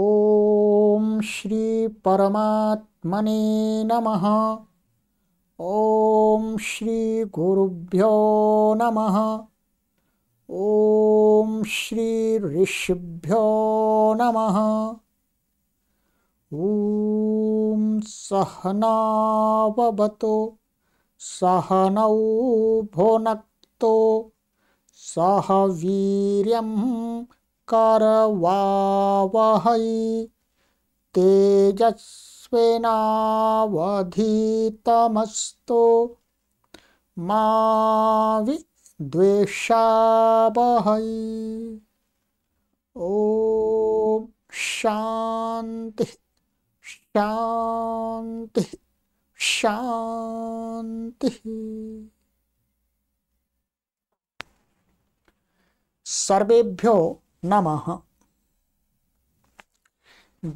ॐ श्रीपरमात्मने नमः ॐ श्रीगुरुभ्यो नमः ॐ श्रीऋषिभ्यो नमः ॐ सहनावतु सहनौ नक्तो सह वीर्यं करवावहै तेजस्विनावधीतमस्तु मा विद्वेषावहै ॐ शान्ति शान्ति शान्तिः सर्वेभ्यो नमः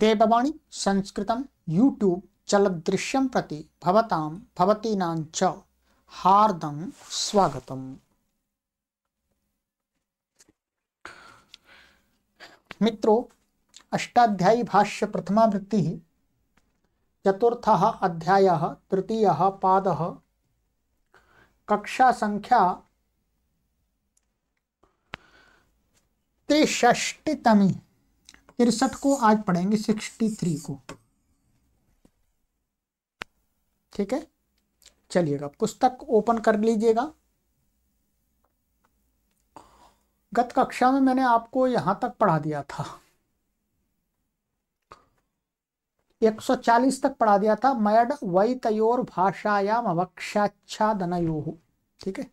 देववाणी संस्कृत यूट्यूब चलदृश्यं प्रति भवतां भवतीनां च हार्दं स्वागतम् मित्रों अष्टाध्यायी भाष्य प्रथमा वृत्ति चतुर्थ अध्याय तृतीय पाद कक्षा संख्या तमी तिरसठ को आज पढ़ेंगे सिक्सटी थ्री को ठीक है चलिएगा पुस्तक ओपन कर लीजिएगा गत कक्षा में मैंने आपको यहां तक पढ़ा दिया था 140 तक पढ़ा दिया था मयड वै तयोर भाषायाम अवक्षाच्छादनयो ठीक है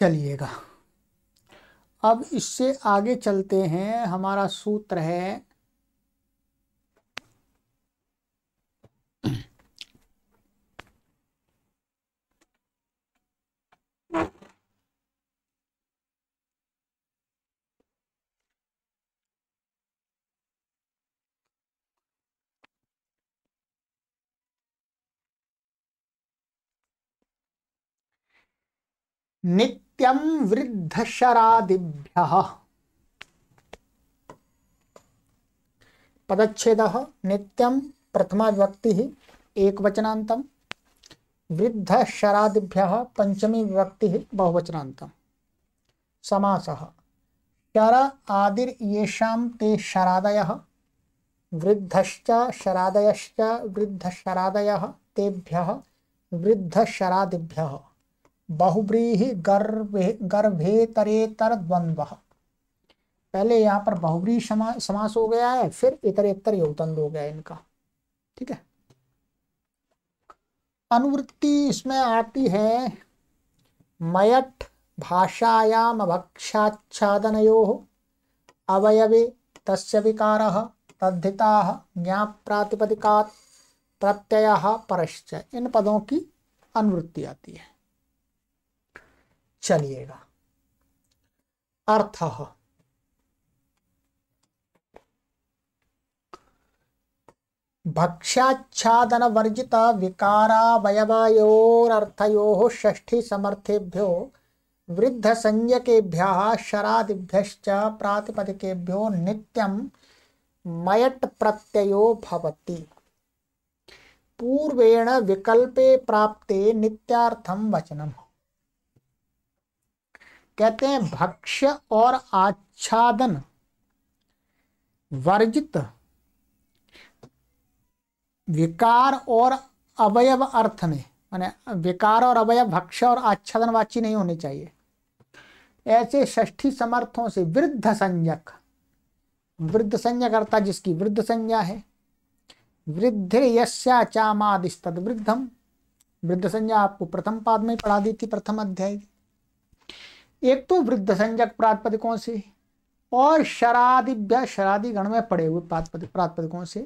चलिएगा अब इससे आगे चलते हैं हमारा सूत्र है नित्यम प्रथमा विभक्ति एक प्रथमाविभक्तिः वृद्ध शरादिभ्य पंचमी विभक्ति बहुवचनान्तं समास शर आदि येषां ते शरादय वृद्धश्च शरादयश्च तेभ्य तेभ्यः वृद्धशरादिभ्यः बहुब्रीहि गर्भे द्वंद्व पहले यहाँ पर बहुब्री समा, समास हो गया है फिर इतरेतर यौतंद हो गया इनका ठीक है अनुवृत्ति इसमें आती है मयठ भाषायाम अभक्षाच्छादनो अवयवे तस्य विकार तद्धिता ज्ञाप प्रातिपदिका प्रत्यय परश्चय इन पदों की अनुवृत्ति आती है चलिएगा अर्थ भक्षाच्छादन वर्जित विकारावयवायोरर्थयो षष्ठी समर्थेभ्यो वृद्ध संज्ञकेभ्य शरादिभ्य प्रातिपदिकेभ्यो नित्यम मयट प्रत्ययो भवति पूर्वेण विकल्पे प्राप्ते नित्यार्थम वचनम कहते हैं भक्ष्य और आच्छादन वर्जित विकार और अवयव अर्थ में माने विकार और अवयव भक्ष्य और आच्छादन वाची नहीं होनी चाहिए ऐसे षष्ठी समर्थों से वृद्ध संज्ञक वृद्ध संज्ञा करता जिसकी वृद्ध संज्ञा है वृद्ध यश्या वृद्धम वृद्ध संज्ञा आपको प्रथम पाद में पढ़ा दी थी प्रथम अध्याय की एक तो वृद्ध संजक प्रातपदकों से और शरादि शरादी गण में पड़े हुए प्रातपद प्रातपदिकों से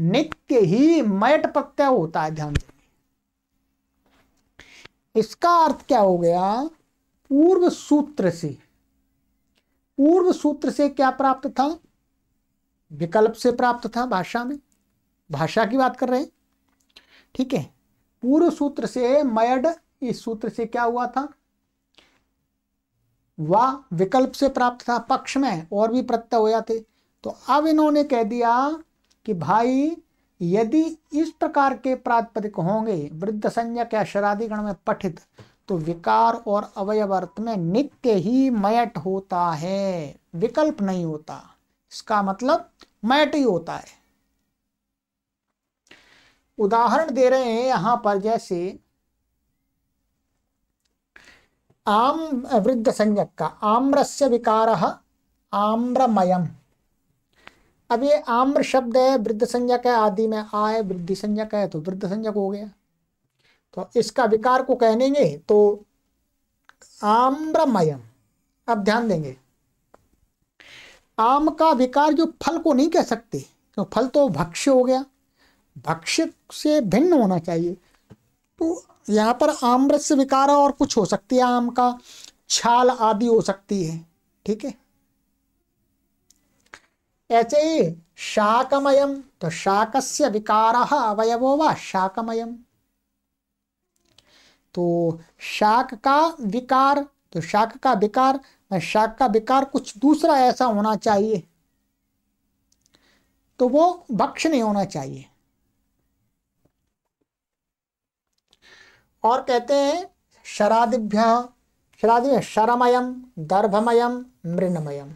नित्य ही मयट प्रत्यय होता है ध्यान देंगे इसका अर्थ क्या हो गया पूर्व सूत्र से पूर्व सूत्र से क्या प्राप्त था विकल्प से प्राप्त था भाषा में भाषा की बात कर रहे हैं ठीक है पूर्व सूत्र से मयड इस सूत्र से क्या हुआ था वा विकल्प से प्राप्त था पक्ष में और भी प्रत्यय हो जाते तो अब इन्होंने कह दिया कि भाई यदि इस प्रकार के प्रातपदिक होंगे वृद्ध संज्ञक या शराधिगण में पठित तो विकार और अवयव अर्थ में नित्य ही मयट होता है विकल्प नहीं होता इसका मतलब मयट ही होता है उदाहरण दे रहे हैं यहां पर जैसे आम संज्ञक का आम्रस्य विकार आम्रमयम अब ये आम्र शब्द है वृद्ध संज्ञक है आदि में आय वृद्धि संज्ञक है तो वृद्ध संज्ञक हो गया तो इसका विकार को कहनेंगे तो आम्रमयम अब ध्यान देंगे आम का विकार जो फल को नहीं कह सकते तो फल तो भक्ष्य हो गया भक्ष्य से भिन्न होना चाहिए तो यहाँ पर आम्रस विकार और कुछ हो सकती है आम का छाल आदि हो सकती है ठीक है ऐसे ही शाकमयम तो शाकस्य विकार अवयवो व शाकमयम तो शाक का विकार तो शाक का विकार शाक का विकार कुछ दूसरा ऐसा होना चाहिए तो वो भक्ष नहीं होना चाहिए और कहते हैं शरादिभ्य शरादि शरमयम दर्भमयम मृणमयम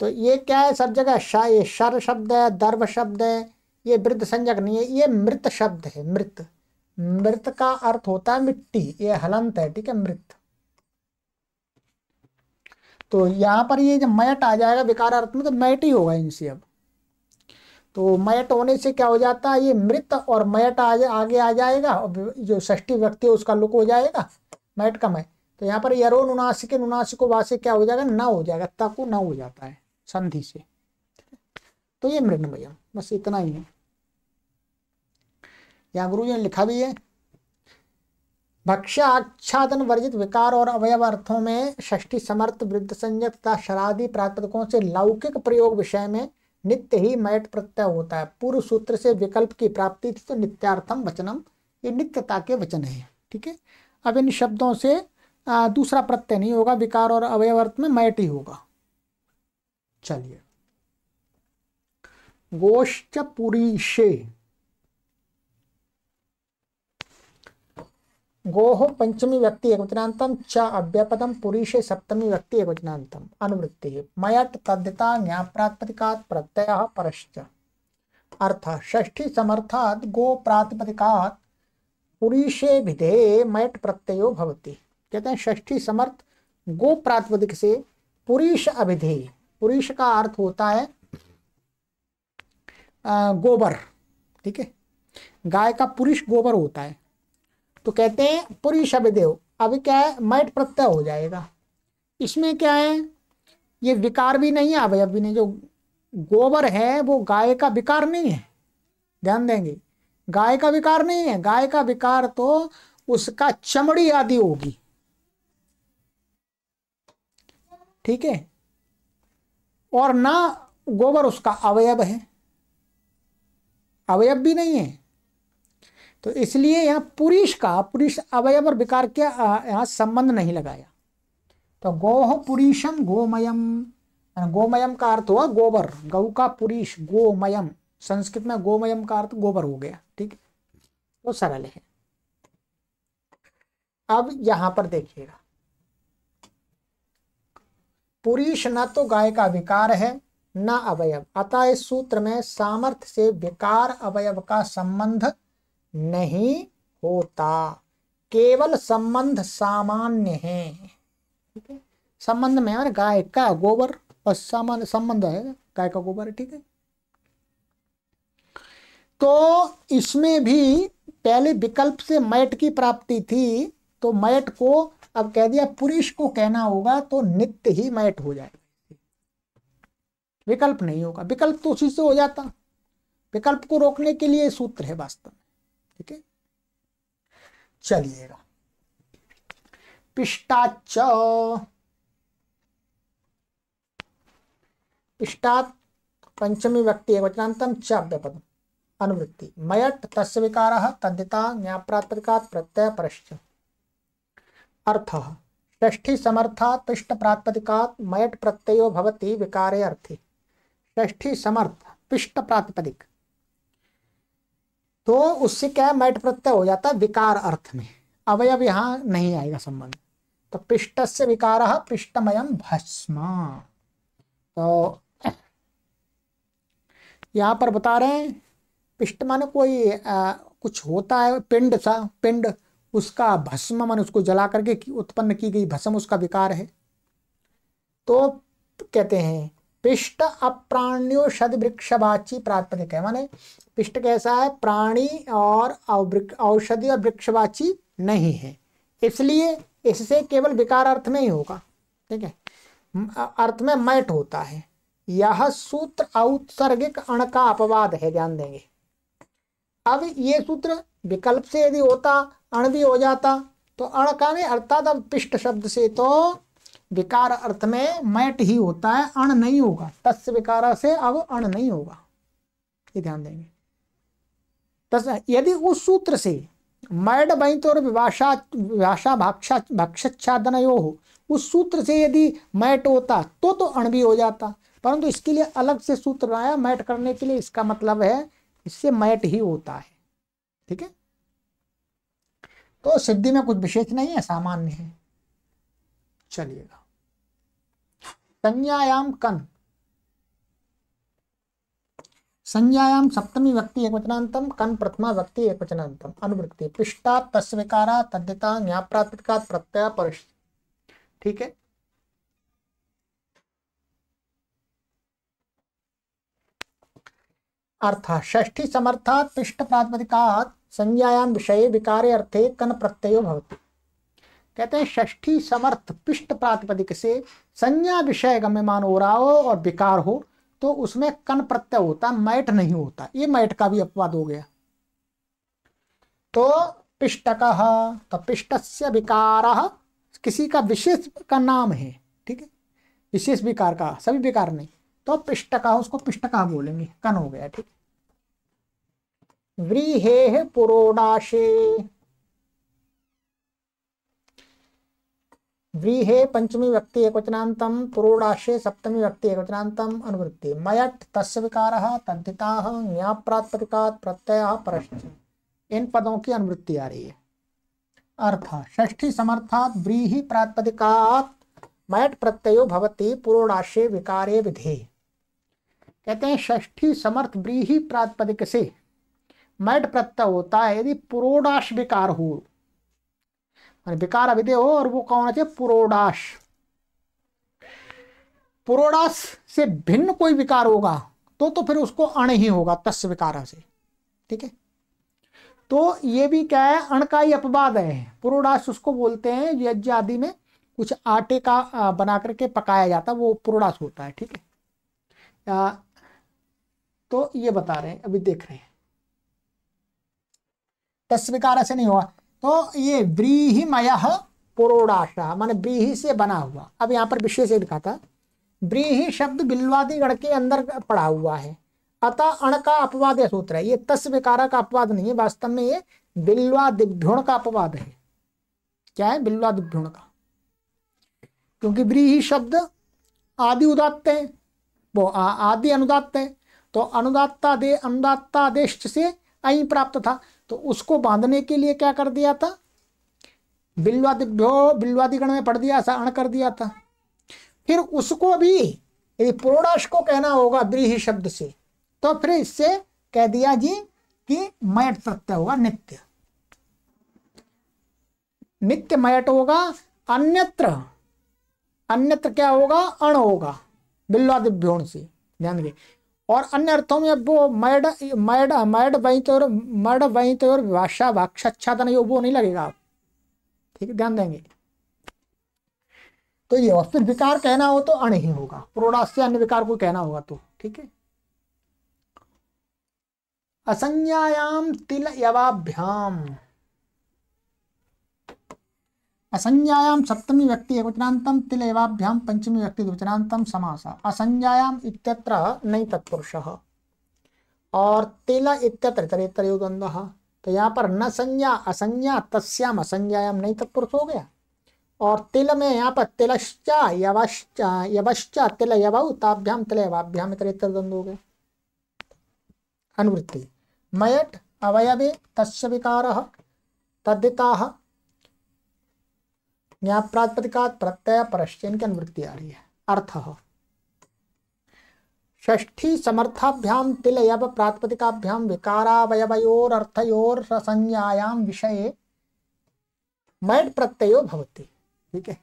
तो ये क्या है सब जगह शा ये शर शब्द है दर्भ शब्द है ये वृद्ध संजक नहीं है ये मृत शब्द है मृत मृत का अर्थ होता है मिट्टी ये हलंत है ठीक है मृत तो यहां पर ये जब मैट आ जाएगा विकार अर्थ में तो मैट ही होगा इनसे अब तो मयट होने से क्या हो जाता है ये मृत और मयट आ आगे आ जाएगा और जो षष्टी व्यक्ति है उसका लुक हो जाएगा मयट का मय तो यहाँ पर यरो नुनासी के नुनासी को वासे क्या हो जाएगा ना हो जाएगा तकु ना हो जाता है संधि से तो ये मृणमयम बस इतना ही है यहाँ गुरु जी ने लिखा भी है भक्ष्य आच्छादन वर्जित विकार और अवयव अर्थों में षष्ठी समर्थ वृद्ध संजय तथा शरादी प्रातकों से लौकिक प्रयोग विषय में नित्य ही मैट प्रत्यय होता है पूर्व सूत्र से विकल्प की प्राप्ति तो नित्यार्थम वचनम ये नित्यता के वचन है ठीक है अब इन शब्दों से आ, दूसरा प्रत्यय नहीं होगा विकार और अवयवर्थ में मैट ही होगा चलिए गोश्च पुरीशे गो पंचमी व्यक्ति एकवचनांतम च अव्यपदम पुरीशे सप्तमी व्यक्ति एकवचनांतम अनुवृत्ति मयट तद्यता न्याप्रात्पदिकात् प्रत्यय परश्च अर्थ षष्ठी समर्थात गो प्रातिपदिकात् पुरुषे विधे मयट प्रत्ययो भवति कहते हैं षष्ठी समर्थ गो प्रातिपदिक से पुरीश अभिधेय पुरीष का अर्थ होता है गोबर ठीक है गाय का पुरुष गोबर होता है तो कहते हैं पुरी शब्देव अब क्या है मैट प्रत्यय हो जाएगा इसमें क्या है ये विकार भी नहीं है अवयव भी नहीं जो गोबर है वो गाय का विकार नहीं है ध्यान देंगे गाय का विकार नहीं है गाय का विकार तो उसका चमड़ी आदि होगी ठीक है और ना गोबर उसका अवयव है अवयव भी नहीं है तो इसलिए यहाँ पुरुष का पुरुष अवयव और विकार के यहाँ संबंध नहीं लगाया तो गोह पुरुषम गोमयम गोमयम का अर्थ हुआ गोबर गौ का पुरुष गोमयम संस्कृत में गोमयम का अर्थ गोबर हो गया ठीक तो सरल है अब यहां पर देखिएगा पुरुष न तो गाय का विकार है न अवयव अतः इस सूत्र में सामर्थ्य से विकार अवयव का संबंध नहीं होता केवल संबंध सामान्य है ठीक है संबंध में यार गाय का गोबर और सामान्य संबंध है गाय का गोबर ठीक है तो इसमें भी पहले विकल्प से मैट की प्राप्ति थी तो मैट को अब कह दिया पुरुष को कहना होगा तो नित्य ही मैट हो जाएगा विकल्प नहीं होगा विकल्प तो उसी से हो जाता विकल्प को रोकने के लिए सूत्र है वास्तव ठीक है चलिएगा पिस्टाच पिष्टात पंचमी व्यक्ति वचनांतम वचनातम व्यपद अनुवृत्ति मयट तस् विकार तद्यता न्याप्रात्पदिकात प्रत्यय परश्च अर्थ षष्ठी समर्था पिष्ट प्रात्पदिकात मयट प्रत्ययो भवति विकारे अर्थे षष्ठी समर्थ पिष्ट प्रातिपदिक तो उससे क्या है मैट प्रत्यय हो जाता है विकार अर्थ में अवयव यहां नहीं आएगा संबंध तो पृष्ठ से विकार पृष्ठमयम भस्म तो यहां पर बता रहे हैं पिष्ट माने कोई आ, कुछ होता है पिंड सा पिंड उसका भस्म मन उसको जला करके उत्पन्न की गई भस्म उसका विकार है तो कहते हैं पिष्ट अप्राण्यो वृक्षवाची प्रातपदिक है माने पिष्ट कैसा है प्राणी और औषधि और वृक्षवाची नहीं है इसलिए इससे केवल विकार अर्थ में ही होगा ठीक है अर्थ में मैट होता है यह सूत्र औत्सर्गिक अण का अपवाद है ध्यान देंगे अब ये सूत्र विकल्प से यदि होता अण भी हो जाता तो अण का नहीं अर्थात अब पिष्ट शब्द से तो विकार अर्थ में मैट ही होता है अण नहीं होगा तस् विकार से अब अण नहीं होगा ये ध्यान देंगे तस यदि उस सूत्र से मैड बैंत और विभाषा विभाषा भाक्षा भक्षाच्छादन यो हो उस सूत्र से यदि मैट होता तो तो अण भी हो जाता परंतु इसके लिए अलग से सूत्र बनाया मैट करने के लिए इसका मतलब है इससे मैट ही होता है ठीक है तो सिद्धि में कुछ विशेष नहीं है सामान्य है चलिएगा संज्ञायाम कन संज्ञायाम सप्तमी व्यक्ति एक वचनांतम कन प्रथमा व्यक्ति एक वचनांतम अनुवृत्ति पृष्ठा तस्विकारा तद्यता न्याय प्राप्त का प्रत्यय परिश ठीक है अर्था षष्ठी समर्था पृष्ठ प्रातिपदिकात संज्ञायाम विषय विकारे अर्थे कन प्रत्यय भवति कहते हैं षष्ठी समर्थ पिष्ट प्रातिपदिक से संज्ञा विषय गम्यमान हो रहा हो और विकार हो तो उसमें कन प्रत्यय होता मैट नहीं होता ये मैट का भी अपवाद हो गया तो पिष्टक तो पिष्ट से विकार किसी का विशेष का नाम है ठीक है विशेष विकार का सभी विकार नहीं तो पिष्टका उसको पिष्टक बोलेंगे कन हो गया ठीक व्रीहे पुरोडाशे व्रीहे पंचमी व्यक्ति वचनातम पुरोड़ाशे सप्तमी व्यक्ति वचनातम अनुवृत्ति मयट तस्य विकार तद्धिता प्रत्यय परश्च इन पदों की अनुवृत्ति आ रही है अर्थ ष्ठी समर्थात व्रीही प्रात्पदिकात मयट प्रत्ययो भवती पुरोड़ाशे विकारे विधे कहते हैं ष्ठी समर्थ व्रीही प्रात्पदिक से मैट प्रत्यय होता है यदि पुरोड़ाश विकार हो विकार अभिधेय हो और वो कौन चाहिए पुरोडाश पुरोडास से भिन्न कोई विकार होगा तो तो फिर उसको अण ही होगा तस् विकार से ठीक है तो ये भी क्या है अण का ही अपवाद है पुरोडाश उसको बोलते हैं यज्ञ आदि में कुछ आटे का बना करके पकाया जाता है वो पुरोडास होता है ठीक है तो ये बता रहे हैं अभी देख रहे हैं तस्वीकार ऐसे नहीं हुआ तो ये ब्रीहिमय पुरोड़ाशा माने ब्रीही से बना हुआ अब यहाँ पर विशेष लिखा था ब्रीही शब्द बिल्वादी गण के अंदर पड़ा हुआ है अतः अण का अपवाद सूत्र है ये तस् विकारा का अपवाद नहीं है वास्तव में ये बिल्वादिभ्योण का अपवाद है क्या है बिल्वादिभ्योण का क्योंकि ब्रीही शब्द आदि उदात्त है वो आदि अनुदात्त है तो अनुदात्ता दे अनुदात्ता देश से अ प्राप्त था तो उसको बांधने के लिए क्या कर दिया था बिल्वादि बिल्वादिगण में पढ़ दिया सा अण कर दिया था फिर उसको भी यदि प्रोडश को कहना होगा ब्रीही शब्द से तो फिर इससे कह दिया जी कि मयट प्रत्यय होगा नित्य नित्य मयट होगा अन्यत्र अन्यत्र क्या होगा अण होगा बिल्वादिभ्योण से ध्यान और अन्य अर्थों में वो मैड मैड मैड वहीं तो मर्ड वहीं तो भाषा अच्छा था नहीं वो नहीं लगेगा आप ठीक ध्यान देंगे तो ये और फिर विकार कहना हो तो अण ही होगा प्रोड़ा से अन्य विकार को कहना होगा तो ठीक है असंज्ञायाम तिल यवाभ्याम असंज्ञायाम सप्तमी व्यक्ति एकवचनांतम तिलेवाभ्याम पंचमी व्यक्ति द्विवचनांतम समास असंज्ञायाम इत्यत्र नई तत्पुरुषः और तिल इत्यत्र तरेतरयो द्वंद्वः तो यहाँ पर न संज्ञा असंज्ञा तस्याम असंज्ञायाम नहीं तत्पुरुष हो गया और तिल में यहाँ पर तिलश्च यवश्च यवश्च तिल यवऊ ताभ्याम तिल तिलेवाभ्याम तरेतर द्वंद्व हो गए अनुवृत्ति मयट अवयवे तस्य विकार तद्दिता यहाँ प्रातपदिकात प्रत्यय परश्चन की अनुवृत्ति आ रही है अर्थ ष्ठी समर्थाभ्याम तिल यव प्रातपदिकाभ्याम विकारावयवयोर अर्थयोर संज्ञायाम विषय मैट प्रत्ययो भवती ठीक है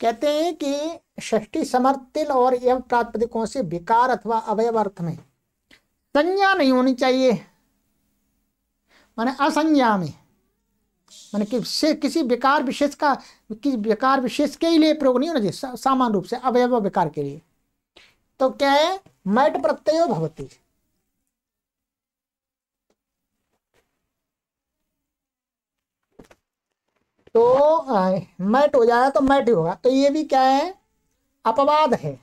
कहते हैं कि षष्ठी समर्थ तिल और यव प्रातपदिकों से विकार अथवा अवयव अर्थ में संज्ञा नहीं होनी चाहिए माने असंज्ञा में मैंने कि से किसी बेकार विशेष का किसी बेकार विशेष के लिए प्रयोग नहीं होना चाहिए सा, सामान्य रूप से अवयव बेकार के लिए तो क्या है मैट प्रत्यय भवती तो मैट हो जाएगा तो मैट ही होगा तो ये भी क्या है अपवाद है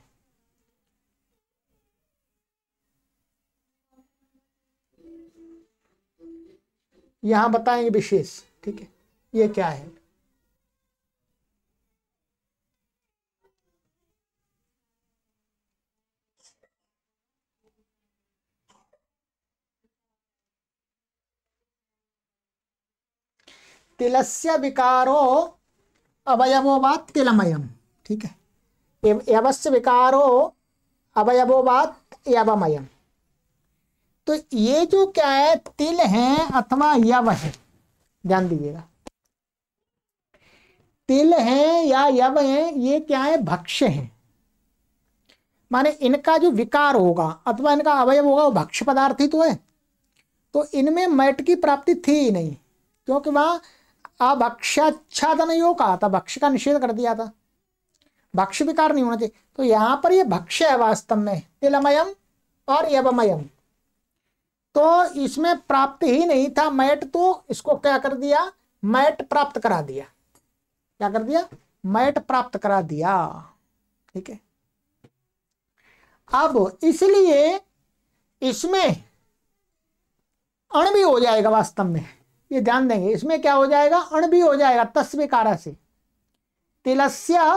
यहां बताएंगे विशेष ठीक है ये क्या है तिलस्य विकारो अवयवो बात तिलमयम ठीक है यवस्य विकारो अवयवो बात यवमयम तो ये जो क्या है तिल है अथवा यव है ध्यान दीजिएगा तिल है या यव है ये क्या है भक्ष्य है माने इनका जो विकार होगा अथवा इनका अवयव होगा वो भक्ष्य पदार्थ ही तो है तो इनमें मैट की प्राप्ति थी ही नहीं क्योंकि वहाँ अभक्ष्याच्छादन नहीं कहा था भक्ष्य का निषेध कर दिया था भक्ष्य विकार नहीं होना चाहिए तो यहां पर ये भक्ष्य है वास्तव में तिलमयम और यवमयम तो इसमें प्राप्ति ही नहीं था मैट तो इसको क्या कर दिया मैट प्राप्त करा दिया क्या कर दिया मैट प्राप्त करा दिया ठीक है अब इसलिए इसमें अण भी हो जाएगा वास्तव में ये ध्यान देंगे इसमें क्या हो जाएगा अण भी हो जाएगा तस्वीकार से तिलस्य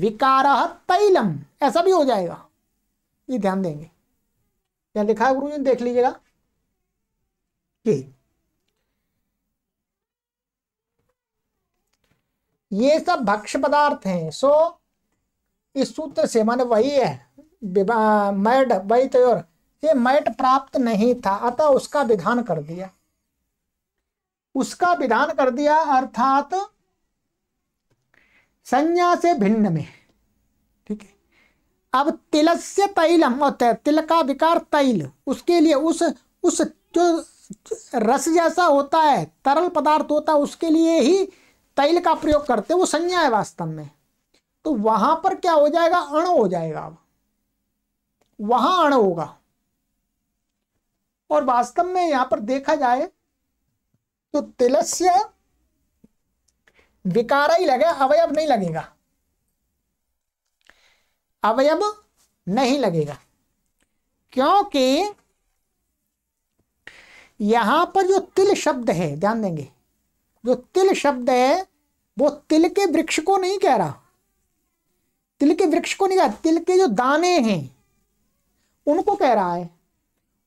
विकार तैलम ऐसा भी हो जाएगा ये ध्यान देंगे क्या लिखा है गुरु जी देख लीजिएगा ये सब भक्ष्य पदार्थ हैं सो इस सूत्र से माने वही है मैड वही तो और ये मैट प्राप्त नहीं था अतः उसका विधान कर दिया उसका विधान कर दिया अर्थात संज्ञा से भिन्न में ठीक है अब तिलस्य तैलम तिल का विकार तैल उसके लिए उस उस जो रस जैसा होता है तरल पदार्थ होता है उसके लिए ही तैल का प्रयोग करते वो संज्ञा है वास्तव में तो वहां पर क्या हो जाएगा अण हो जाएगा अब वहां अण होगा और वास्तव में यहां पर देखा जाए तो तिलस्य विकारा ही लगे अवयव नहीं लगेगा अवयव नहीं लगेगा क्योंकि यहां पर जो तिल शब्द है ध्यान देंगे जो तिल शब्द है वो तिल के वृक्ष को नहीं कह रहा तिल के वृक्ष को नहीं कह रहा तिल के जो दाने हैं उनको कह रहा है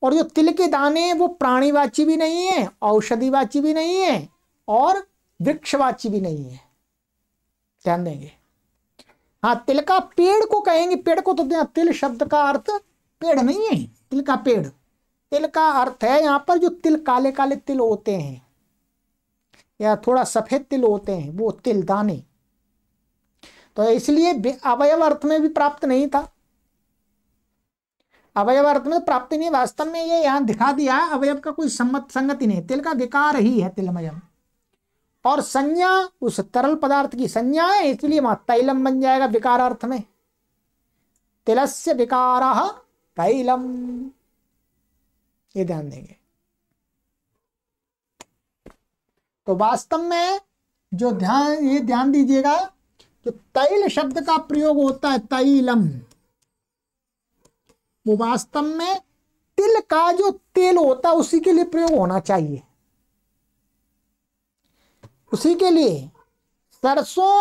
और जो तिल के दाने हैं वो प्राणीवाची भी नहीं है औषधिवाची भी नहीं है और वृक्षवाची भी नहीं है ध्यान देंगे हाँ तिल का पेड़ को कहेंगे पेड़ को तो तिल शब्द का अर्थ पेड़ नहीं है तिल का पेड़ तिल का अर्थ है यहां पर जो तिल काले काले तिल होते हैं या थोड़ा सफ़ेद तिल होते हैं वो तिल दाने तो इसलिए अवयव अर्थ में भी प्राप्त नहीं था अवयव अर्थ में प्राप्ति नहीं वास्तव में ये यहां दिखा दिया अवयव का कोई सम्मत संगति नहीं तिल का विकार ही है तिलमयम और संज्ञा उस तरल पदार्थ की संज्ञा है इसलिए वहां तैलम बन जाएगा विकार अर्थ में तिलस्य विकार तैलम ये ध्यान देंगे तो वास्तव में जो ध्यान ये ध्यान दीजिएगा जो तैल शब्द का प्रयोग होता है तैलम वो वास्तव में तिल का जो तेल होता है उसी के लिए प्रयोग होना चाहिए उसी के लिए सरसों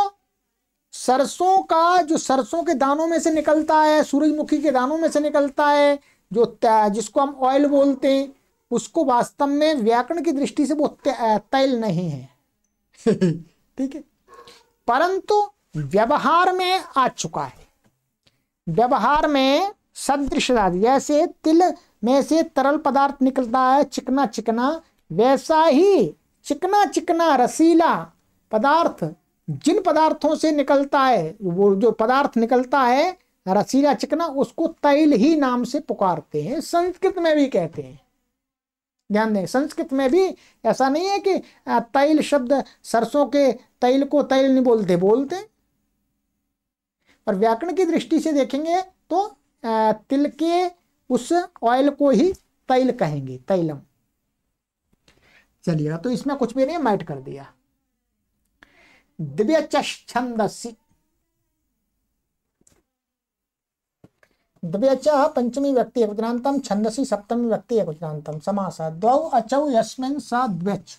सरसों का जो सरसों के दानों में से निकलता है सूरजमुखी के दानों में से निकलता है जो जिसको हम ऑयल बोलते हैं उसको वास्तव में व्याकरण की दृष्टि से वो तैल नहीं है ठीक है परंतु व्यवहार में आ चुका है व्यवहार में सदृश जैसे तिल में से तरल पदार्थ निकलता है चिकना चिकना वैसा ही चिकना चिकना रसीला पदार्थ जिन पदार्थों से निकलता है वो जो पदार्थ निकलता है रसीला चिकना उसको तैल ही नाम से पुकारते हैं संस्कृत में भी कहते हैं ध्यान दें संस्कृत में भी ऐसा नहीं है कि तैल शब्द सरसों के तैल को तैल नहीं बोलते बोलते पर व्याकरण की दृष्टि से देखेंगे तो तिल के उस ऑयल को ही तैल कहेंगे तैलम चलिएगा तो इसमें कुछ भी नहीं मैट कर दिया दिव्य छंदसी द्व्यच पंचमी व्यक्ति एक एकवचनांतम छंदसी सप्तमी व्यक्ति एक एकवचनांतम समास द्वौ अचौ यस्मिन स द्व्यच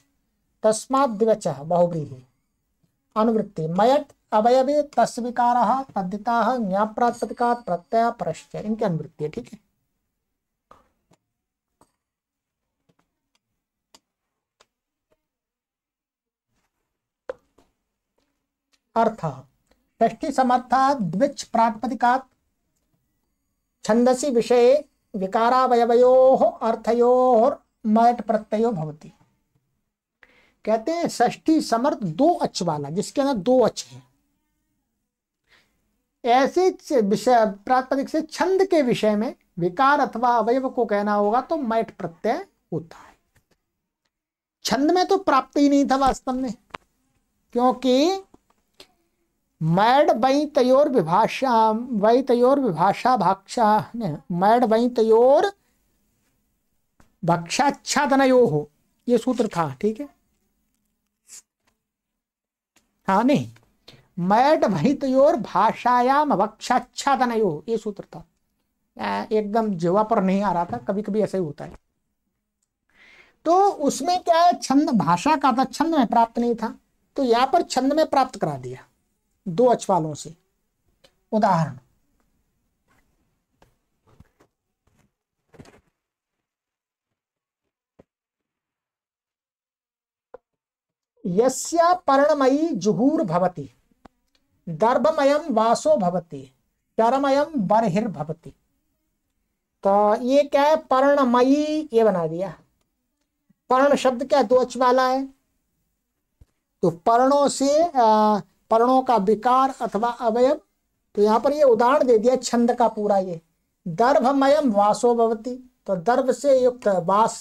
तस्मात् द्व्यच बहुब्रीहि अनुवृत्ति मयट अवयवे तस् विकार तद्धिता न्याप्रात्पतिकात प्रत्यय परश्चय इनकी अनुवृत्ति है ठीक है अर्थ ष्ठी समर्था द्विच प्रातिपदिकात छंदसी विषय विकारावयवयोः अर्थयोर मठ प्रत्यय भवती कहते हैं षष्ठी समर्थ दो अच वाला जिसके अंदर दो अच है ऐसे विषय प्रातपदिक से छंद के विषय में विकार अथवा अवयव को कहना होगा तो मैट प्रत्यय होता है छंद में तो प्राप्त ही नहीं था वास्तव में क्योंकि मैड वई तयोर विभाषा वही तयोर विभाषा भाक्षा मैड वई तयोर यो हो ये सूत्र था ठीक है हाँ नहीं मैड वही तयोर भाषायाम यो ये सूत्र था एकदम जीवा पर नहीं आ रहा था कभी कभी ऐसे ही होता है तो उसमें क्या है छंद भाषा का था छंद में प्राप्त नहीं था तो यहाँ पर छंद में प्राप्त करा दिया दो अचवालों से उदाहरण यस्या पर्णमयी जुहूर भवती दर्भमयम वासो भवती चरमयम बरहिर भवती तो ये क्या है पर्णमयी ये बना दिया पर्ण शब्द क्या दो अच वाला है तो पर्णों से आ, पर्णों का विकार अथवा अवयव तो यहाँ पर ये उदाहरण दे दिया छंद का पूरा ये दर्भमयम वासो भवती तो दर्भ से युक्त वास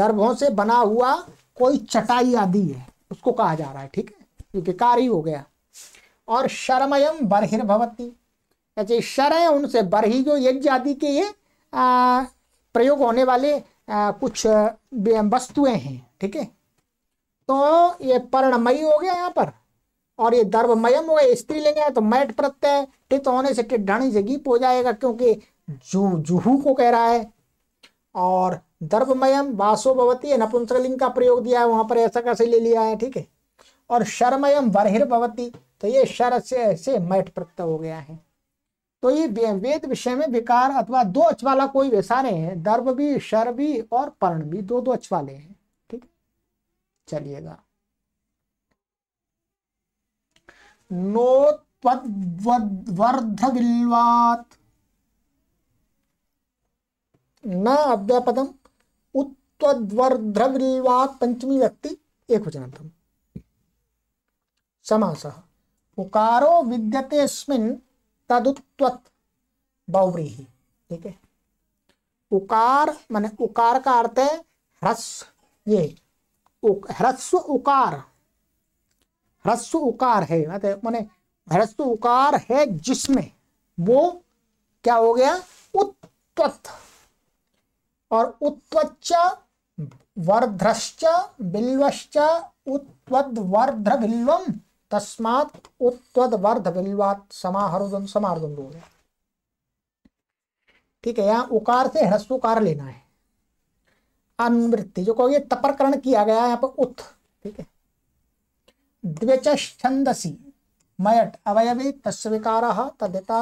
दर्भों से बना हुआ कोई चटाई आदि है उसको कहा जा रहा है ठीक है विकार ही हो गया और शरमयम बरहिर भवती अच्छा, शर है उनसे बरही जो यज्ञ आदि के ये आ, प्रयोग होने वाले आ, कुछ वस्तुएं हैं ठीक है तो ये पर्णमयी हो गया यहाँ पर और ये दर्भमयम हो गए है तो मैट प्रत्यय टित होने से टिड्ढाणी से गीप हो जाएगा क्योंकि जू जुहू को कह रहा है और दर्भमयम वासो भवती नपुंसकलिंग का प्रयोग दिया है वहां पर ऐसा कैसे ले लिया है ठीक है और शरमयम वरहिर भवती तो ये शर से, ऐसे मैट प्रत्यय हो गया है तो ये वेद विषय में विकार अथवा दो अच वाला कोई नहीं हैं दर्भ भी शर भी और पर्ण भी दो दो अच वाले हैं ठीक चलिएगा नोत्वर्धबिल्वात् न अव्यपदम उत्वर्धबिल्वात् पंचमी व्यक्ति एक वचनार्थम समास उकारो विद्यते अस्मिन् तदुत्वत् बहुव्रीहि ठीक है उकार माने उकार का अर्थ है ह्रस्व ये उक, ह्रस्व उकार ह्रस्व उकार है तो मैंने ह्रस्व उकार है जिसमें वो क्या हो गया उत्पत्त और उत्पच्च वर्ध्रश्च बिल्वश्च उत्वद वर्ध्र बिल्वम तस्मात उत्वद वर्ध बिल्वात समाहरुदन समार्दन हो गया ठीक है यहां उकार से ह्रस्व उकार लेना है अनुवृत्ति जो कहोगे तपरकरण किया गया यहां पर उत ठीक है द्विचंदसी मयट अवयवी तस्वीकार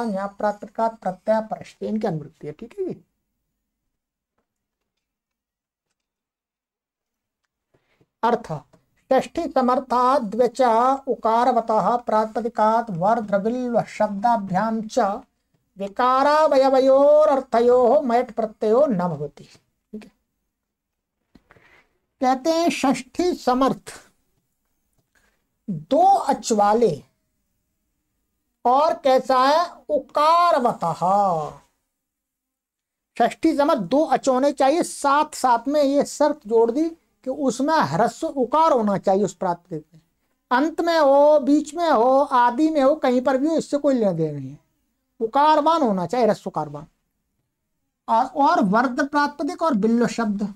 न्याय प्राकृत प्रत्यय परष्टि इनकी अनुवृत्ति है ठीक है अर्थ ष्ठी समर्था द्विच उकारवतः प्रातिपदिकात् वर्ध्रविल्व शब्दाभ्याम च विकारावयवयोरर्थयोः मयट प्रत्ययो न है कहते हैं ष्ठी समर्थ दो अच वाले और कैसा है उकार वतः जमा दो अच होने चाहिए साथ साथ में ये शर्त जोड़ दी कि उसमें ह्रस्व उकार होना चाहिए उस प्राप्त में अंत में हो बीच में हो आदि में हो कहीं पर भी हो इससे कोई लेना देना नहीं है उकारवान होना चाहिए ह्रस्व उकारवान और, और वर्ध प्रातपदिक और बिल्लो शब्द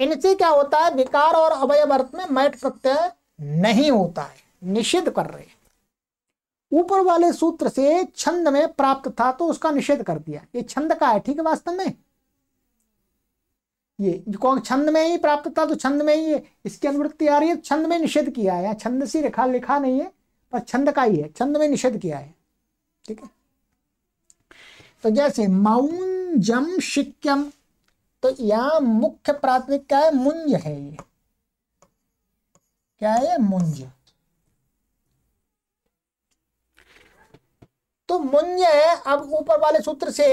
इनसे क्या होता है विकार और अवय वर्त में मैट सकते हैं नहीं होता है निषेध कर रहे ऊपर वाले सूत्र से छंद में प्राप्त था तो उसका निषेध कर दिया ये छंद का है ठीक है वास्तव में ये कौन छंद में ही प्राप्त था तो छंद में ही है इसकी अनुवृत्ति आ रही है छंद में निषेध किया है छंद सी रेखा लिखा नहीं है पर छंद का ही है छंद में निषेध किया है ठीक है तो जैसे मौन जम शिक्यम तो यहां मुख्य प्राथमिक क्या है मुंज है ये क्या है मुंज तो मुंज है अब ऊपर वाले सूत्र से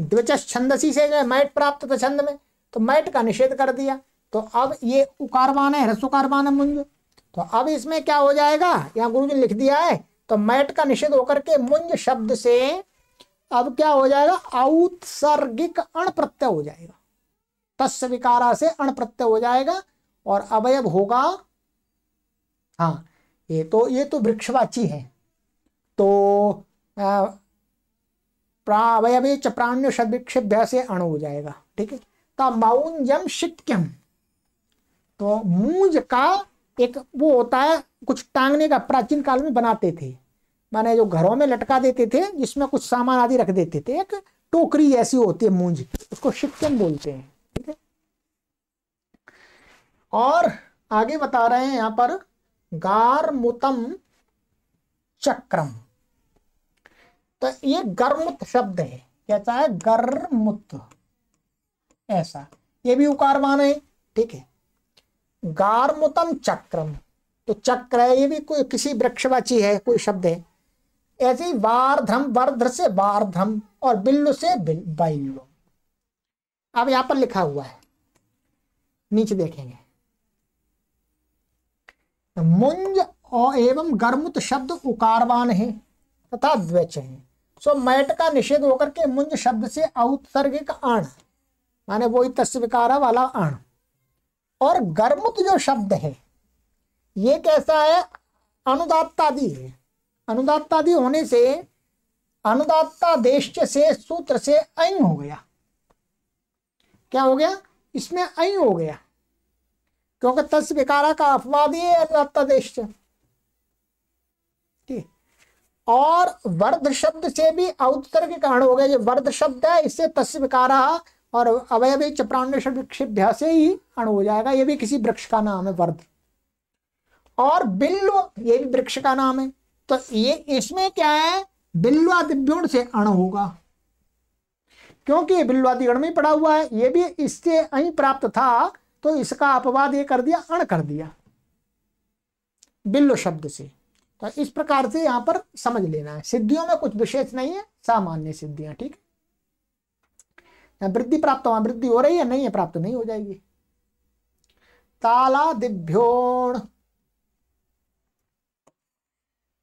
द्विच छंदसी से मैट प्राप्त था छंद में तो मैट का निषेध कर दिया तो अब ये उकारवान है रसुकारवान है मुंज तो अब इसमें क्या हो जाएगा यहां गुरु जी लिख दिया है तो मैट का निषेध होकर के मुंज शब्द से अब क्या हो जाएगा औसर्गिक अण प्रत्यय हो जाएगा तस्विकारा से अण प्रत्यय हो जाएगा और अवयव होगा हाँ ये तो ये तो वृक्षवाची है तो प्रावयवे च प्राण्य सदृक्षेभ्य से अणु हो जाएगा ठीक है तो माउंजम शिक्यम तो मूंज का एक वो होता है कुछ टांगने का प्राचीन काल में बनाते थे माने जो घरों में लटका देते थे जिसमें कुछ सामान आदि रख देते थे एक टोकरी ऐसी होती है मूंज उसको शिक्यम बोलते हैं ठीक है और आगे बता रहे हैं यहाँ पर गारमुतम चक्रम तो ये गर्मुत शब्द है कैसा है गर्मुत ऐसा ये भी उकारवान है ठीक है गारमुतम चक्रम तो चक्र है ये भी कोई किसी वृक्षवाची है कोई शब्द है ऐसे ही वर्ध वर्ध्र से वारधम और बिल्लु से बिल्लु अब यहां पर लिखा हुआ है नीचे देखेंगे तो मुंज और एवं गर्मुत शब्द उकारवान है तथा द्वैच है सो मैट का निषेध होकर के मुंज शब्द से औत्सर्गिक अण माने वो तस्विकारा वाला अण और गर्मुत जो शब्द है ये कैसा है अनुदात्तादि है अनुदात्तादि होने से अनुदात्ता देश से सूत्र से अं हो गया क्या हो गया इसमें अं हो गया क्योंकि विकारा का ही है और वर्ध शब्द से भी औतर के कारण हो गया ये वर्ध शब्द है इससे तस्विकारा और अवयवी चप्रांड क्षिभ्या से ही अण हो जाएगा ये भी किसी वृक्ष का नाम है वर्ध और बिल्व ये भी वृक्ष का नाम है तो ये इसमें क्या है बिल्वा दिव्युण से अण होगा क्योंकि बिल्वादिगण में पड़ा हुआ है ये भी इससे अं प्राप्त था तो इसका अपवाद ये कर दिया अण कर दिया बिल्लो शब्द से तो इस प्रकार से यहाँ पर समझ लेना है सिद्धियों में कुछ विशेष नहीं है सामान्य सिद्धियां ठीक है वृद्धि प्राप्त वहां वृद्धि हो रही है नहीं है प्राप्त नहीं हो जाएगी ताला दिभ्योण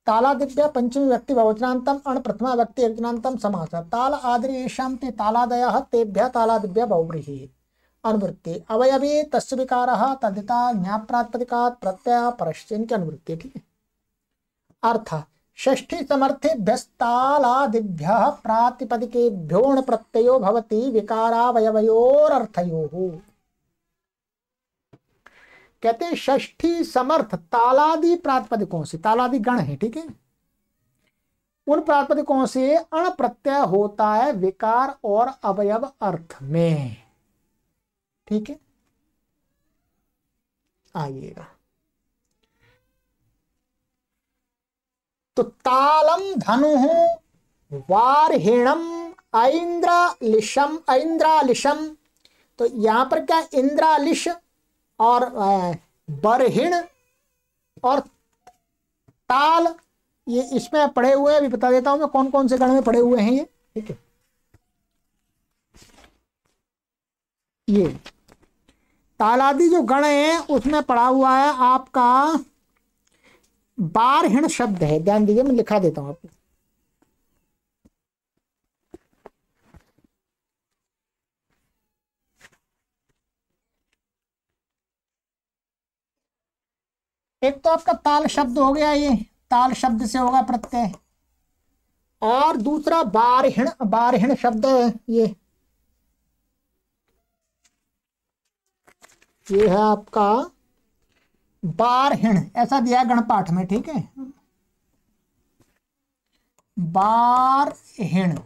ताला दिव्य पंचमी व्यक्ति बहुवचनांतम अण प्रथमा व्यक्ति समाचार समास ताल आदि येषां तालादय तेभ्य ताला दिव्य बहुव्रीहिः अनुवृत्ति अवयवी तस्व विकार तद्धिता ज्ञाप्रात्पदिका प्रत्यय परश्चिन की अनुवृत्ति ठीक है अर्थ षष्ठी समर्थी भ्यस्तालादिभ्य प्रातिपदिकेभ्योण प्रत्ययो भवति विकारावयवयोरर्थयो कहते षष्ठी समर्थ तालादि प्रातिपदिकों से तालादि गण है ठीक है उन प्रातिपदिकों से अण प्रत्यय होता है विकार और अवयव अर्थ में ठीक है आइएगा तो तालम धनु वारहेणम ऐंद्रालिशम ऐंद्रालिशम तो यहां पर क्या इंद्रालिश और बरहिण और ताल ये इसमें पढ़े हुए अभी बता देता हूं मैं कौन कौन से गण में पढ़े हुए हैं ये ठीक है ये तालादी जो गण है उसमें पड़ा हुआ है आपका बारहिण शब्द है ध्यान दीजिए मैं लिखा देता हूं आपको एक तो आपका ताल शब्द हो गया ये ताल शब्द से होगा प्रत्यय और दूसरा बारहिण बारहिण शब्द है ये ये है आपका बारहिण ऐसा दिया गणपाठ में ठीक है बारहिण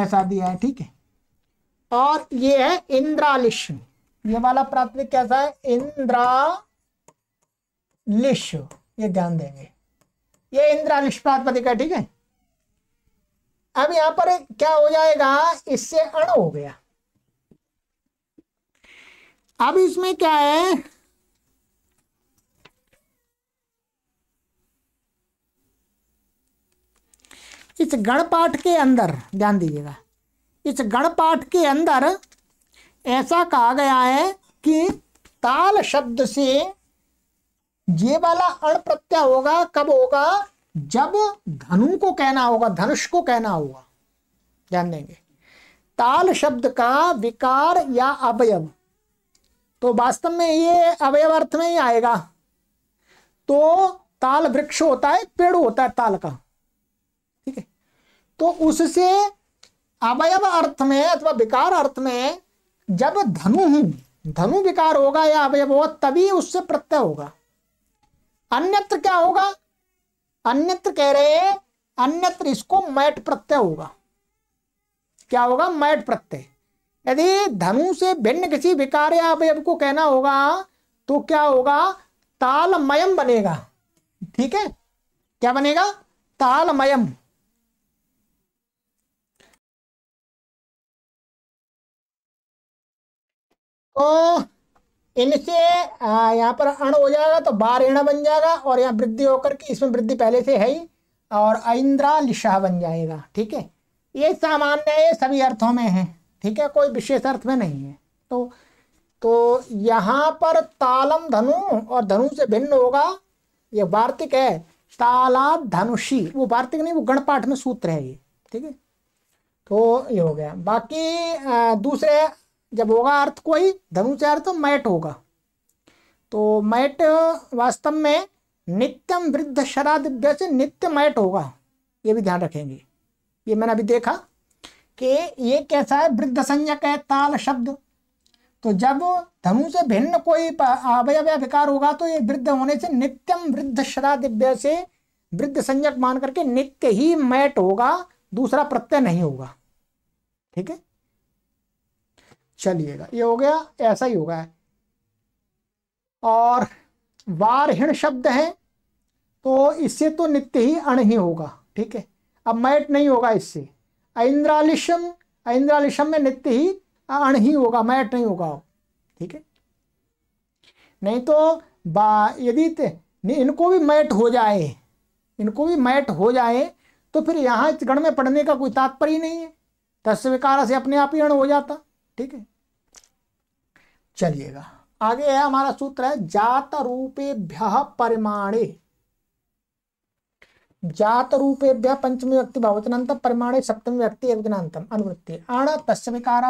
ऐसा दिया है ठीक है और ये है इंद्रालिश ये वाला प्राथमिक कैसा है इंद्रालिश ये ध्यान देंगे ये इंद्रालिश प्राथमिक है ठीक है अब यहां पर क्या हो जाएगा इससे अण हो गया अब इसमें क्या है इस गणपाठ के अंदर ध्यान दीजिएगा इस गणपाठ के अंदर ऐसा कहा गया है कि ताल शब्द से ये वाला अण प्रत्यय होगा कब होगा जब धनु को कहना होगा धनुष को कहना होगा ध्यान देंगे ताल शब्द का विकार या अवयव तो वास्तव में ये अवयव अर्थ में ही आएगा तो ताल वृक्ष होता है पेड़ होता है ताल का ठीक है तो उससे अवयव अर्थ में अथवा विकार अर्थ में जब धनु धनु विकार होगा या अवयव होगा तभी उससे प्रत्यय होगा अन्यत्र क्या होगा अन्यत्र कह रहे अन्यत्र इसको मैट प्रत्यय होगा क्या होगा मैट प्रत्यय यदि धनु से भिन्न किसी विकार या अवयव को कहना होगा तो क्या होगा तालमयम बनेगा ठीक है क्या बनेगा तालमयम तो इनसे यहां पर अण हो जाएगा तो बार ऋण बन जाएगा और यहाँ वृद्धि होकर के इसमें वृद्धि पहले से है ही और इंद्रा लिशा बन जाएगा ठीक है ये सामान्य सभी अर्थों में है ठीक है कोई विशेष अर्थ में नहीं है तो तो यहाँ पर तालम धनु और धनु से भिन्न होगा ये वार्तिक है ताला धनुषी वो वार्तिक नहीं वो गणपाठ में सूत्र है ये ठीक है तो ये हो गया बाकी दूसरे जब होगा अर्थ कोई धनु से अर्थ मैट होगा तो मैट वास्तव में नित्यम वृद्ध शराद से नित्य मैट होगा ये भी ध्यान रखेंगे ये मैंने अभी देखा कि ये कैसा है वृद्ध संज्ञक है ताल शब्द तो जब धनु से भिन्न कोई अवयव या विकार होगा तो ये वृद्ध होने से नित्यम वृद्ध श्रा दिव्य से वृद्ध संज्ञक मान करके नित्य ही मैट होगा दूसरा प्रत्यय नहीं होगा ठीक है चलिएगा ये हो गया ऐसा ही होगा और वारहीण शब्द है तो इससे तो नित्य ही अण ही होगा ठीक है अब मैट नहीं होगा इससे ऐन्द्रालिशम ऐन्द्रालिशम में नित्य ही अण ही होगा मैट नहीं होगा ठीक है नहीं तो बा यदि इनको भी मैट हो जाए इनको भी मैट हो जाए तो फिर यहाँ गण में पढ़ने का कोई तात्पर्य नहीं है तस्य विकार से अपने आप ही अण हो जाता ठीक है चलिएगा आगे है हमारा सूत्र है जात रूपेभ्य परिमाणे जात रूपेभ्य पंचमी व्यक्ति भवचनंत परिमाणे सप्तमी व्यक्ति एक दिनांतम अनुवृत्ति अण तस् विकार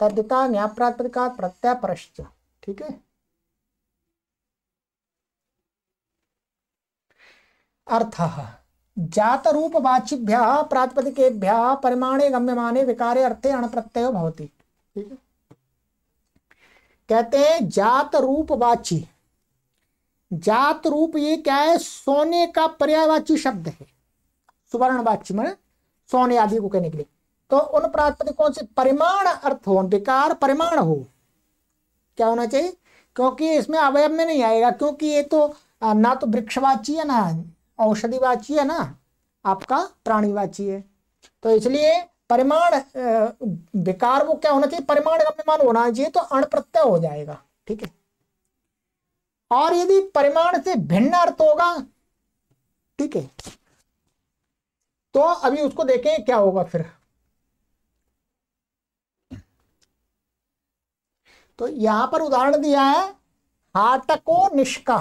तद्विता न्याप्रात्मका प्रत्यय परश्च ठीक है अर्थ जात रूप वाचिभ्य प्रातिपदिकेभ्य परिमाणे गम्यमाने विकारे अर्थे अण प्रत्यय भवती ठीक है कहते हैं जात रूप वाची जात रूप ये क्या है सोने का पर्यायवाची शब्द है सुवर्णवाची में सोने आदि को कहने के लिए तो उन कौन से परिमाण अर्थ हो विकार परिमाण हो क्या होना चाहिए क्योंकि इसमें अवयव में नहीं आएगा क्योंकि ये तो ना तो वृक्षवाची है ना औषधि वाची है ना आपका प्राणीवाची है तो इसलिए परिमाण विकार वो क्या होना चाहिए परिमाण गम्यमान होना चाहिए तो अण प्रत्यय हो जाएगा ठीक है और यदि परिमाण से भिन्न अर्थ होगा ठीक है तो अभी उसको देखें क्या होगा फिर तो यहां पर उदाहरण दिया है हाटको निष्का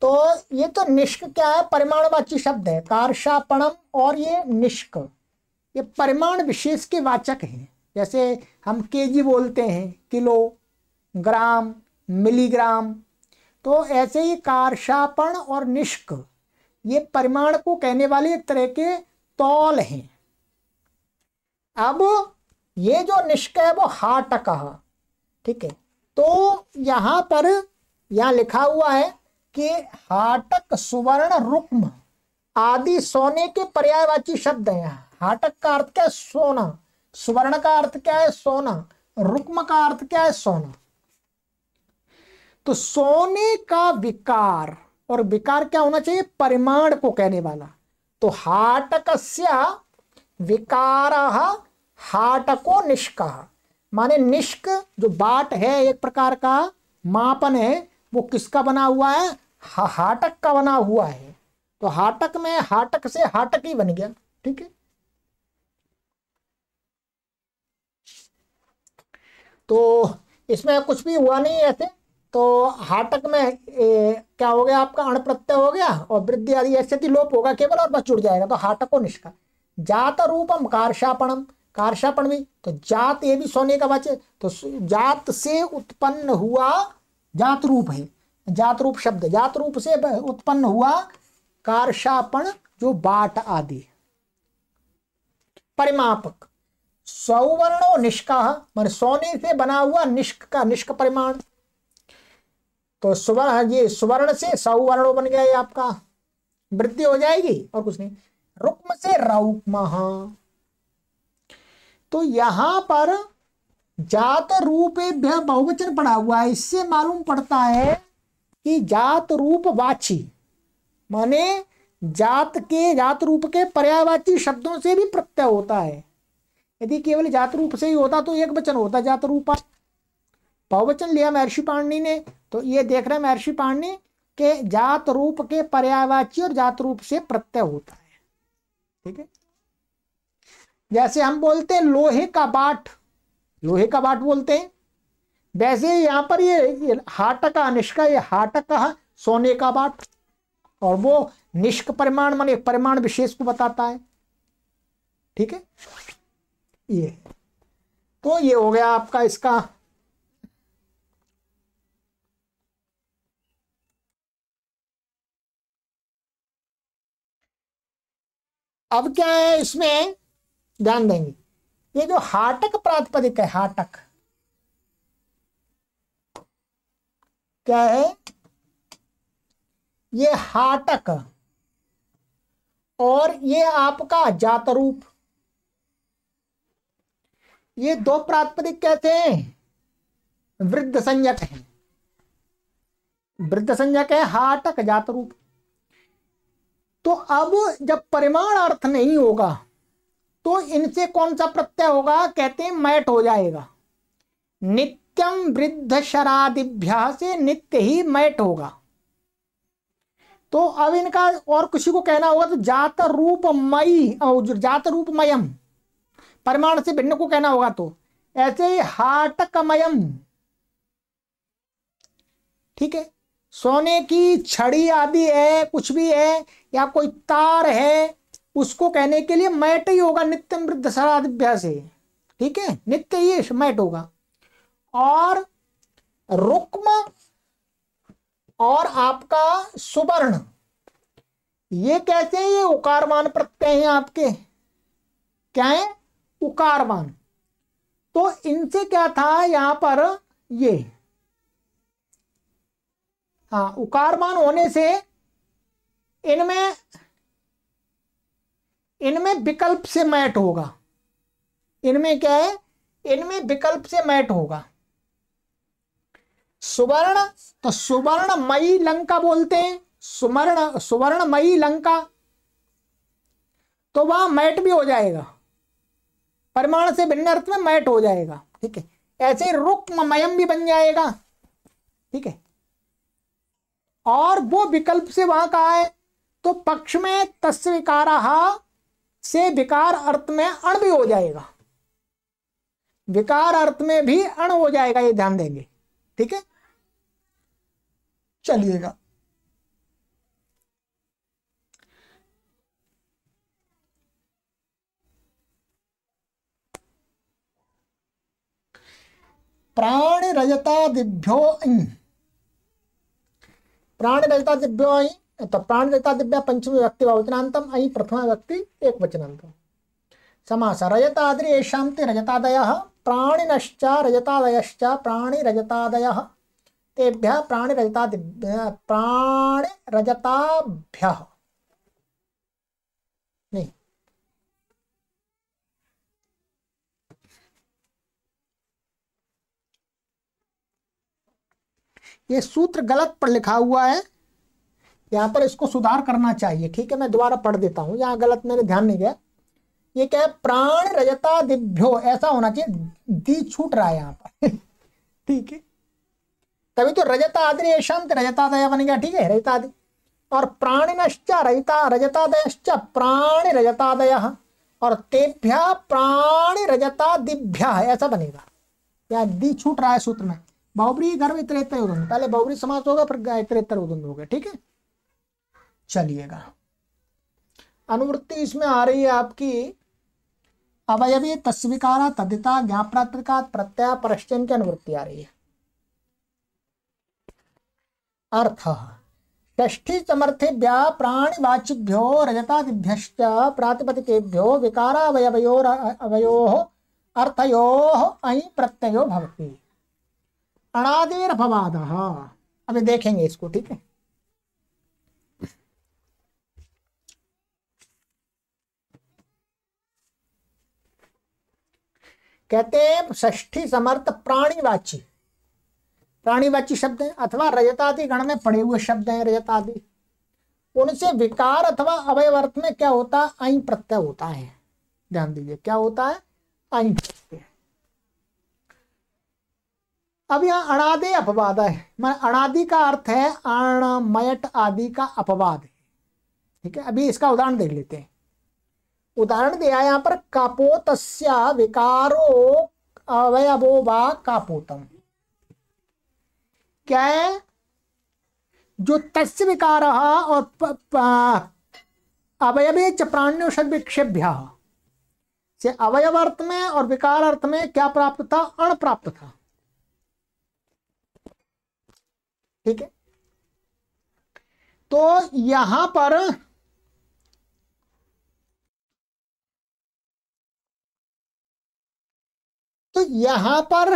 तो ये तो निष्क क्या है परिमाणवाची शब्द है कारशापणम और ये निष्क ये परिमाण विशेष के वाचक हैं जैसे हम केजी बोलते हैं किलो ग्राम मिलीग्राम तो ऐसे ही कारशापण और निष्क ये परिमाण को कहने वाले एक तरह के तौल हैं अब ये जो निष्क है वो हाट कहा ठीक है तो यहां पर यहां लिखा हुआ है कि हाटक सुवर्ण रुक्म आदि सोने के पर्यायवाची शब्द है हाटक का अर्थ क्या है सोना सुवर्ण का अर्थ क्या है सोना रुक्म का अर्थ क्या है सोना तो सोने का विकार और विकार क्या होना चाहिए परिमाण को कहने वाला तो हाटकस्य विकार हाटको निष्का माने निष्क जो बाट है एक प्रकार का मापन है वो किसका बना हुआ है हा, हाटक का बना हुआ है तो हाटक में हाटक से हाटक ही बन गया ठीक है तो इसमें कुछ भी हुआ नहीं ऐसे तो हाटक में ए, क्या हो गया आपका अणप्रत्यय हो गया और वृद्धि आदि स्थिति लोप होगा केवल और बस जुड़ जाएगा तो हाटको निष्का जात रूपम कारशापणम कारशापण भी तो जात ये भी सोने का बचे तो जात से उत्पन्न हुआ जात रूप है जात रूप शब्द जात रूप से उत्पन्न हुआ कारशापण जो बाट आदि परिमापक सौवर्णो निष्का मान सोने से बना हुआ निष्क का निष्क परिमाण तो सुवर्ण ये सुवर्ण से सौवर्ण बन गया ये आपका वृद्धि हो जाएगी और कुछ नहीं रुक्म से रुक्म हाँ। तो यहां पर जात रूप बहुवचन पड़ा हुआ है इससे मालूम पड़ता है कि जात रूप वाची माने जात के जात रूप के पर्यायवाची शब्दों से भी प्रत्यय होता है यदि केवल जात रूप से ही होता तो एक वचन होता जात रूपा बहुवचन लिया महर्षि पाणनी ने तो ये देख रहे हैं महर्षि पाणनी के जात रूप के पर्यायवाची और जात रूप से प्रत्यय होता है ठीक है जैसे हम बोलते हैं लोहे का बाट लोहे का बाट बोलते हैं वैसे यहां पर ये, ये हाटक अनिष्का ये हाटक सोने का बाट और वो निष्क परिमाण एक परिमाण विशेष को बताता है ठीक है ये तो ये हो गया आपका इसका अब क्या है इसमें ध्यान देंगे ये जो हाटक प्रातिपदिक है हाटक क्या है ये हाटक और ये आपका जातरूप ये दो प्रातिपदिक कहते हैं वृद्ध संजक है वृद्ध संजक है हाटक जातरूप रूप तो अब जब परिमाण अर्थ नहीं होगा तो इनसे कौन सा प्रत्यय होगा कहते हैं मैट हो जाएगा नित्यम वृद्ध शरादिभ्या से नित्य ही मैट होगा तो अब इनका और किसी को कहना होगा तो जात रूप मई जात रूप मयम परिमाण से भिन्न को कहना होगा तो ऐसे ही हाटकमयम ठीक है सोने की छड़ी आदि है कुछ भी है या कोई तार है उसको कहने के लिए मैट ही होगा नित्य वृद्ध सराध्यास है ठीक है नित्य ही मैट होगा और रुक्म और आपका सुवर्ण ये कैसे हैं ये उकारवान प्रत्यय हैं आपके क्या है उकारवान तो इनसे क्या था यहां पर ये हाँ उकारमान होने से इनमें इनमें विकल्प से मैट होगा इनमें क्या है इनमें विकल्प से मैट होगा सुवर्ण तो सुवर्ण मई लंका बोलते हैं सुवर्ण सुवर्ण मई लंका तो वहां मैट भी हो जाएगा परिमाण से भिन्न अर्थ में मैट हो जाएगा ठीक है ऐसे रुक्म रुक्मयम भी बन जाएगा ठीक है और वो विकल्प से वहां कहा है तो पक्ष में तस्वीकार से विकार अर्थ में अण भी हो जाएगा विकार अर्थ में भी अण हो जाएगा ये ध्यान देंगे ठीक है चलिएगा प्राण रजता दिभ्यो प्राणदयता दिव्य अई तो प्राणदयता दिव्य पंचमी व्यक्ति बहुवचनांतम अई प्रथम व्यक्ति एक वचनात समास रजताद्रि येषांति रजतादय प्राणिनश्च रजतादयश्च तेभ्य प्राणिजता दिव्य प्राणिजताभ्य ये सूत्र गलत पर लिखा हुआ है यहाँ पर इसको सुधार करना चाहिए ठीक है मैं दोबारा पढ़ देता हूं यहाँ गलत मैंने ध्यान नहीं दिया ये क्या है प्राण रजता दिभ्यो ऐसा होना चाहिए दी छूट रहा है यहाँ पर ठीक है तभी तो रजता आदि शांत रजता दया बन गया ठीक है रजता आदि और प्राणिनश्च रजता रजतादयश्च प्राण रजतादय और तेभ्या प्राण रजता दिभ्या ऐसा बनेगा या दी छूट रहा है सूत्र में बाहुबली घर इतरे त्रेहत्तर पहले बाहुबली समाज होगा फिर त्रेहत्तर उदंड हो गया ठीक है चलिएगा अनुवृत्ति इसमें आ रही है आपकी अवयवी तस्वीकारा तदिता ज्ञापरात्रिका प्रत्यय परश्चन की अनुवृत्ति आ रही है अर्थ ष्ठी समर्थेभ्य प्राणिवाचिभ्यो रजतादिभ्यश्च प्रातिपदिकेभ्यो विकारावयवयोर अवयो अर्थयो अं प्रत्ययो भवती अणादेर भवाद अभी देखेंगे इसको ठीक है कहते हैं ष्ठी समर्थ प्राणीवाची प्राणीवाची शब्द हैं अथवा रजतादि गण में पड़े हुए शब्द हैं रजतादि उनसे विकार अथवा अवय अर्थ में क्या होता है अं प्रत्यय होता है ध्यान दीजिए क्या होता है अं प्रत्यय अब यहाँ अनादे अपवाद है मैं अनादि का अर्थ है अणमयट आदि का अपवाद ठीक है अभी इसका उदाहरण देख लेते हैं उदाहरण दिया यहाँ पर कापोतस्या विकारो अवयवो वा कापोतम क्या है जो तस् विकार और अवयवे च प्राण्योषद विक्षेभ्य से अवयव अर्थ में और विकार अर्थ में क्या प्राप्त था अण प्राप्त था ठीक है तो यहां पर तो यहां पर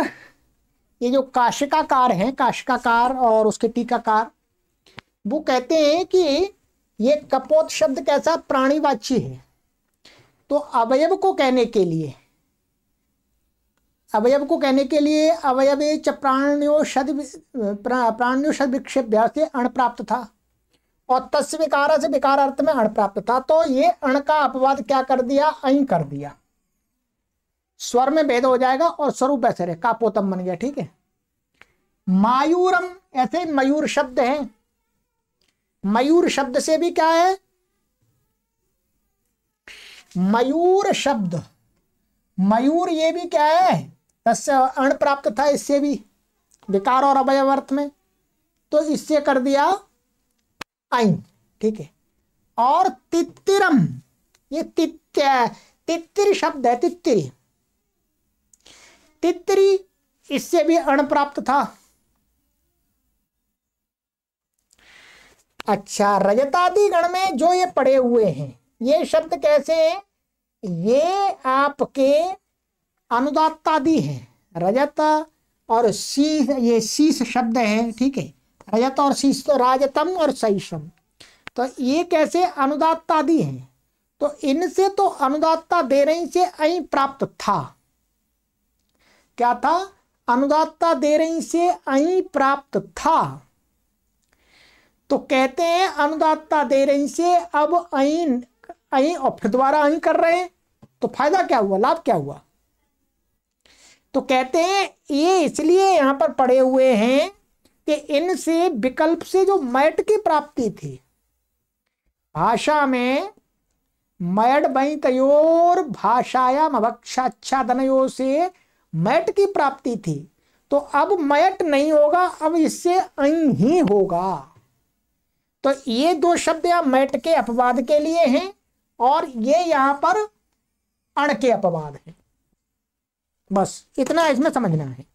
ये जो काशिकाकार है काशिकाकार और उसके टीकाकार वो कहते हैं कि ये कपोत शब्द कैसा प्राणीवाची है तो अवयव को कहने के लिए अवयव को कहने के लिए अवयवे च प्राण्योषद प्राण्योषद विक्षेप्य से अण प्राप्त था और तस्वीकार विकार से विकार अर्थ में अण प्राप्त था तो ये अण का अपवाद क्या कर दिया अं कर दिया स्वर में भेद हो जाएगा और स्वरूप ऐसे रहे कापोतम बन गया ठीक है मायूरम ऐसे मयूर शब्द है मयूर शब्द से भी क्या है मयूर शब्द मयूर ये भी क्या है तस्य अण प्राप्त था इससे भी विकार और अवय अर्थ में तो इससे कर दिया आइन ठीक है और तित्तिरम ये तित्य तित्तिर शब्द है तित्तिरी तित्तिरी इससे भी अण प्राप्त था अच्छा रजतादि गण में जो ये पड़े हुए हैं ये शब्द कैसे हैं ये आपके अनुदात्तादि है रजत और शीश ये शीश शब्द है ठीक है रजत और शीश तो राजतम और सैषम तो ये कैसे अनुदात्तादि है तो इनसे तो अनुदात्ता दे रही से अई प्राप्त था क्या था अनुदात्ता दे रही से अई प्राप्त था तो कहते हैं अनुदात्ता दे रही से अब अई अई द्वारा अई कर रहे हैं तो फायदा क्या हुआ लाभ क्या हुआ तो कहते हैं ये इसलिए यहां पर पड़े हुए हैं कि इनसे विकल्प से जो मैट की प्राप्ति थी भाषा में मैड बई तयोर भाषायाम अभक्षाच्छादनयो से मैट की प्राप्ति थी तो अब मैट नहीं होगा अब इससे अं ही होगा तो ये दो शब्द यहां मैट के अपवाद के लिए हैं और ये यहां पर अण के अपवाद हैं बस इतना इसमें समझना है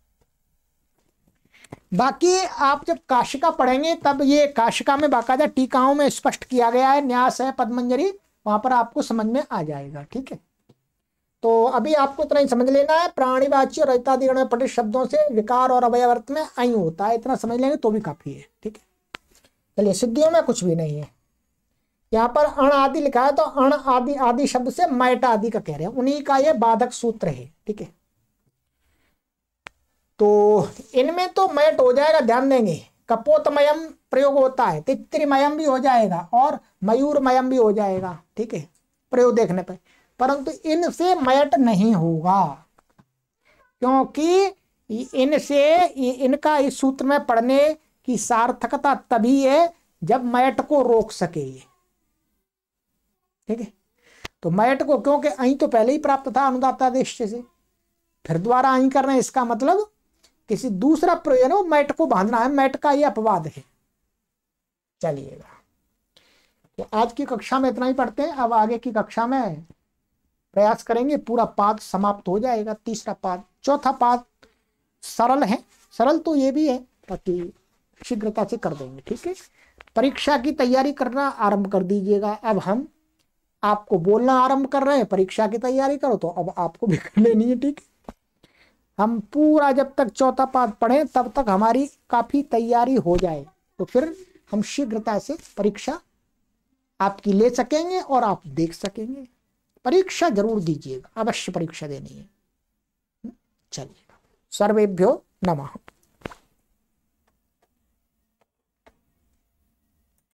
बाकी आप जब काशिका पढ़ेंगे तब ये काशिका में बाकायदा टीकाओं में स्पष्ट किया गया है न्यास है पद्मंजरी वहां पर आपको समझ में आ जाएगा ठीक है तो अभी आपको इतना ही समझ लेना है प्राणीवाची और रजतादिगण में पठित शब्दों से विकार और अवयवर्त में आई होता है इतना समझ लेंगे तो भी काफी है ठीक है चलिए सिद्धियों में कुछ भी नहीं है यहाँ पर अण आदि लिखा है तो अण आदि आदि शब्द से मैट आदि का कह रहे हैं उन्हीं का ये बाधक सूत्र है ठीक है तो इनमें तो मैट हो जाएगा ध्यान देंगे कपोतमयम प्रयोग होता है तित्रिमयम भी हो जाएगा और मयूरमयम भी हो जाएगा ठीक है प्रयोग देखने पर परंतु इनसे मैट नहीं होगा क्योंकि इनसे इनका इस सूत्र में पढ़ने की सार्थकता तभी है जब मैट को रोक सके ये ठीक है तो मैट को क्योंकि अं तो पहले ही प्राप्त था अनुदाता दृष्टि से फिर द्वारा अं करना इसका मतलब किसी दूसरा प्रयोजन वो मैट को बांधना है मैट का ये अपवाद है चलिएगा तो आज की कक्षा में इतना ही पढ़ते हैं अब आगे की कक्षा में प्रयास करेंगे पूरा पाद समाप्त हो जाएगा तीसरा पाद चौथा पाद सरल है सरल तो ये भी है बाकी शीघ्रता से कर देंगे ठीक है परीक्षा की तैयारी करना आरंभ कर दीजिएगा अब हम आपको बोलना आरंभ कर रहे हैं परीक्षा की तैयारी करो तो अब आपको भी कर लेनी है ठीक है हम पूरा जब तक चौथा पाद पढ़ें तब तक हमारी काफ़ी तैयारी हो जाए तो फिर हम शीघ्रता से परीक्षा आपकी ले सकेंगे और आप देख सकेंगे परीक्षा जरूर दीजिएगा अवश्य परीक्षा देनी है चलिए सर्वेभ्यो नमः